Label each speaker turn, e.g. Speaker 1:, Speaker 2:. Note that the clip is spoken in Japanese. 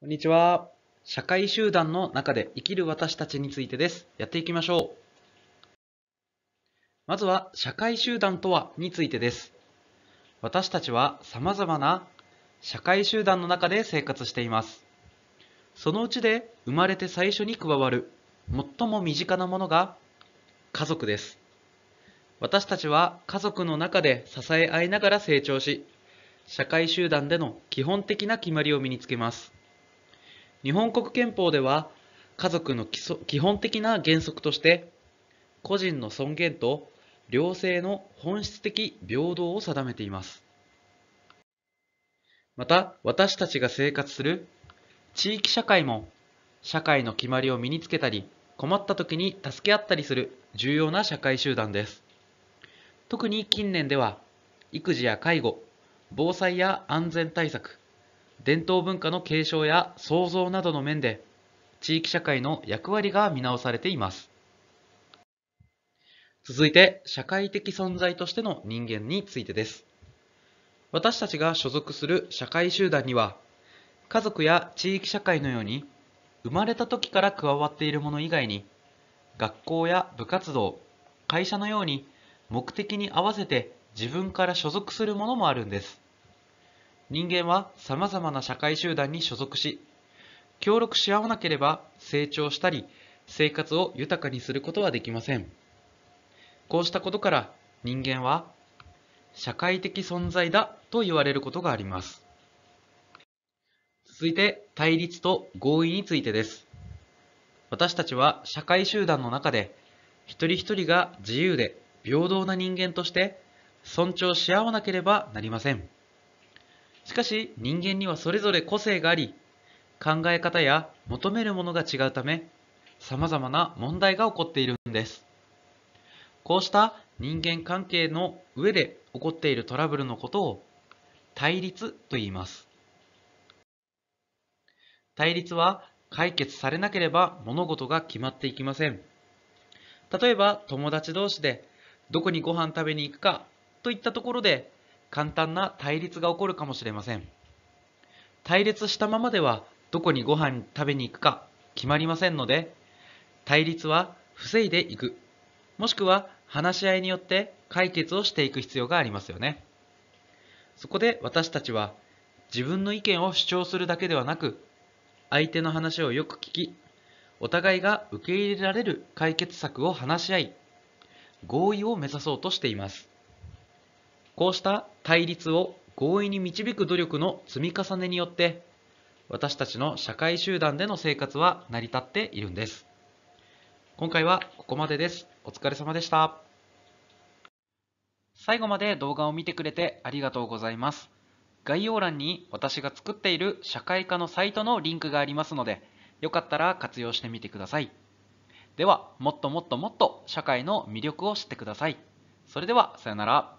Speaker 1: こんにちは。社会集団の中で生きる私たちについてです。やっていきましょう。まずは、社会集団とはについてです。私たちは様々な社会集団の中で生活しています。そのうちで生まれて最初に加わる最も身近なものが家族です。私たちは家族の中で支え合いながら成長し、社会集団での基本的な決まりを身につけます。日本国憲法では家族の基本的な原則として個人の尊厳と両性の本質的平等を定めていますまた私たちが生活する地域社会も社会の決まりを身につけたり困った時に助け合ったりする重要な社会集団です特に近年では育児や介護防災や安全対策伝統文化の継承や創造などの面で地域社会の役割が見直されています続いて社会的存在としての人間についてです私たちが所属する社会集団には家族や地域社会のように生まれた時から加わっているもの以外に学校や部活動会社のように目的に合わせて自分から所属するものもあるんです人間は様々な社会集団に所属し、協力し合わなければ成長したり、生活を豊かにすることはできません。こうしたことから人間は社会的存在だと言われることがあります。続いて対立と合意についてです。私たちは社会集団の中で一人一人が自由で平等な人間として尊重し合わなければなりません。しかし人間にはそれぞれ個性があり考え方や求めるものが違うため様々な問題が起こっているんですこうした人間関係の上で起こっているトラブルのことを対立と言います対立は解決されなければ物事が決まっていきません例えば友達同士でどこにご飯食べに行くかといったところで簡単な対立が起こるかもしれません。対立したままではどこにご飯食べに行くか決まりませんので、対立は防いでいく、もしくは話し合いによって解決をしていく必要がありますよね。そこで私たちは自分の意見を主張するだけではなく、相手の話をよく聞き、お互いが受け入れられる解決策を話し合い、合意を目指そうとしています。こうした対立を合意に導く努力の積み重ねによって私たちの社会集団での生活は成り立っているんです今回はここまでですお疲れ様でした最後まで動画を見てくれてありがとうございます概要欄に私が作っている社会科のサイトのリンクがありますのでよかったら活用してみてくださいではもっともっともっと社会の魅力を知ってくださいそれではさようなら